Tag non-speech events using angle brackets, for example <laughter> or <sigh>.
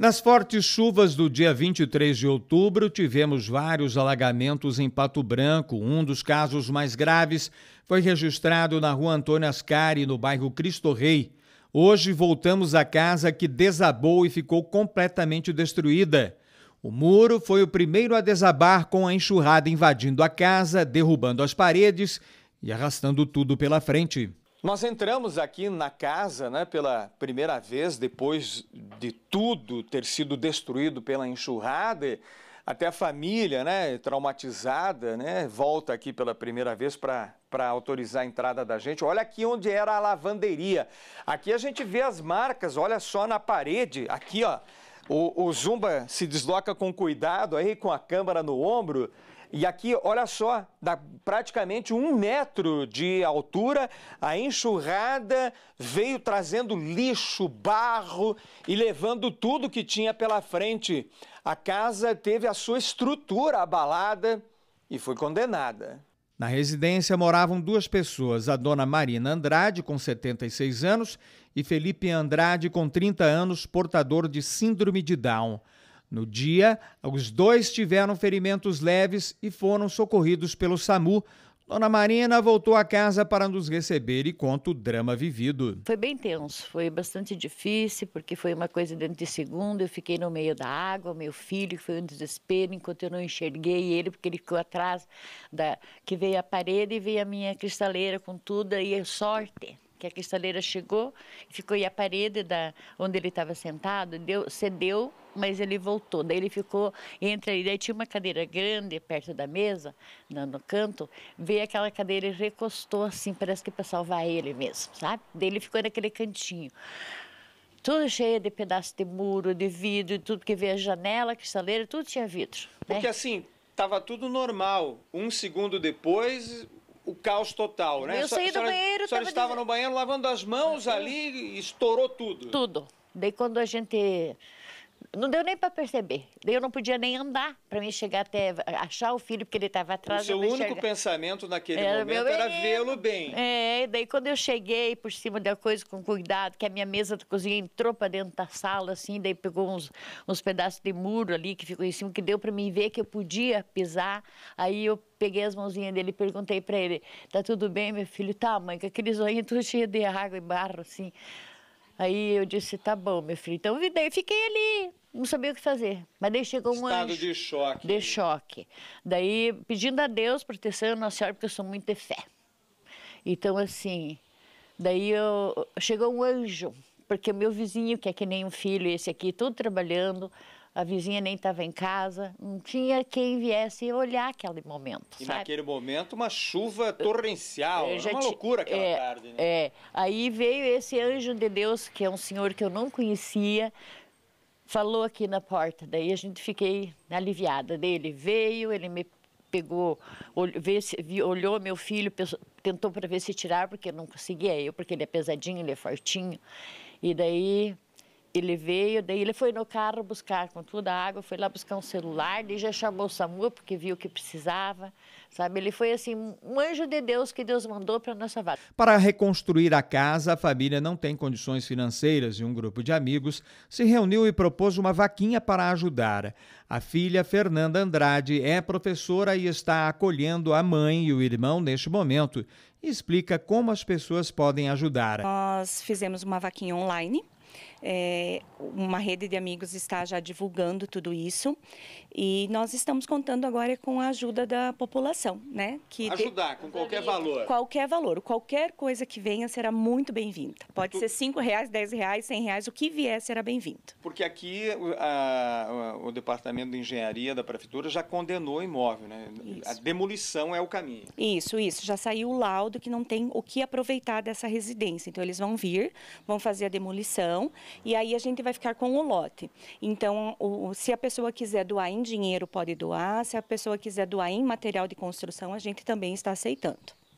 Nas fortes chuvas do dia 23 de outubro, tivemos vários alagamentos em Pato Branco. Um dos casos mais graves foi registrado na rua Antônio Ascari, no bairro Cristo Rei. Hoje voltamos à casa que desabou e ficou completamente destruída. O muro foi o primeiro a desabar com a enxurrada invadindo a casa, derrubando as paredes e arrastando tudo pela frente. Nós entramos aqui na casa né, pela primeira vez, depois de tudo ter sido destruído pela enxurrada, até a família né, traumatizada né, volta aqui pela primeira vez para autorizar a entrada da gente. Olha aqui onde era a lavanderia. Aqui a gente vê as marcas, olha só na parede, aqui ó. O, o Zumba se desloca com cuidado aí, com a câmera no ombro, e aqui, olha só, dá praticamente um metro de altura, a enxurrada veio trazendo lixo, barro e levando tudo que tinha pela frente. A casa teve a sua estrutura abalada e foi condenada. Na residência moravam duas pessoas, a dona Marina Andrade, com 76 anos, e Felipe Andrade, com 30 anos, portador de síndrome de Down. No dia, os dois tiveram ferimentos leves e foram socorridos pelo SAMU. Dona Marina voltou a casa para nos receber e conta o drama vivido. Foi bem tenso, foi bastante difícil, porque foi uma coisa dentro de segundo. Eu fiquei no meio da água, meu filho foi um desespero, enquanto eu não enxerguei ele, porque ele ficou atrás da que veio a parede e veio a minha cristaleira com tudo, e é sorte que a cristaleira chegou, ficou e a parede da onde ele estava sentado deu, cedeu, mas ele voltou. Daí ele ficou entre ali, daí tinha uma cadeira grande perto da mesa, no, no canto, veio aquela cadeira e recostou assim, parece que para salvar ele mesmo, sabe? Daí ele ficou naquele cantinho. Tudo cheio de pedaço de muro, de vidro, tudo que vê a janela, a cristaleira, tudo tinha vidro. Né? Porque né? assim, estava tudo normal. Um segundo depois, o caos total, né? Eu saí do senhora, banheiro... A senhora estava no banheiro lavando as mãos ali e estourou tudo. Tudo. Daí quando a gente não deu nem para perceber. Eu não podia nem andar para mim chegar até achar o filho, porque ele estava atrás. O seu único pensamento naquele era momento era vê-lo bem. É, daí quando eu cheguei por cima da coisa com cuidado, que a minha mesa da cozinha entrou para dentro da sala, assim, daí pegou uns, uns pedaços de muro ali que ficou em cima, que deu para mim ver que eu podia pisar. Aí eu peguei as mãozinhas dele e perguntei para ele: tá tudo bem, meu filho? Tá, mãe, com aqueles olhinhos tudo <laughs> cheio de água e barro, assim. Aí eu disse, tá bom, meu filho. Então, daí fiquei ali, não sabia o que fazer. Mas daí chegou um Estado anjo. de choque. De choque. Daí, pedindo a Deus proteção, Nossa Senhora, porque eu sou muito de fé. Então, assim, daí eu, chegou um anjo, porque o meu vizinho, que é que nem um filho, esse aqui, todo trabalhando, a vizinha nem estava em casa, não tinha quem viesse olhar aquele momento. E sabe? naquele momento, uma chuva torrencial, eu já uma loucura aquela é, tarde. Né? É, aí veio esse anjo de Deus, que é um senhor que eu não conhecia, falou aqui na porta, daí a gente fiquei aliviada dele. Veio, ele me pegou, olhou meu filho, tentou para ver se tirar, porque não conseguia eu, porque ele é pesadinho, ele é fortinho. E daí ele veio, daí ele foi no carro buscar com toda a água, foi lá buscar um celular, daí já chamou o SAMU porque viu que precisava, sabe? Ele foi assim, um anjo de Deus que Deus mandou para nossa vaga. Para reconstruir a casa, a família não tem condições financeiras e um grupo de amigos se reuniu e propôs uma vaquinha para ajudar. A filha Fernanda Andrade é professora e está acolhendo a mãe e o irmão neste momento. Explica como as pessoas podem ajudar. Nós fizemos uma vaquinha online é, uma rede de amigos está já divulgando tudo isso e nós estamos contando agora com a ajuda da população, né? Que Ajudar com qualquer valor. Qualquer valor, qualquer coisa que venha será muito bem-vinda. Pode tu... ser cinco reais, dez reais, cem reais, o que vier será bem-vindo. Porque aqui a, o departamento de engenharia da prefeitura já condenou o imóvel, né? Isso. A demolição é o caminho. Isso, isso. Já saiu o laudo que não tem o que aproveitar dessa residência. Então eles vão vir, vão fazer a demolição e aí a gente vai ficar com o lote. Então, o, se a pessoa quiser doar em dinheiro, pode doar, se a pessoa quiser doar em material de construção, a gente também está aceitando.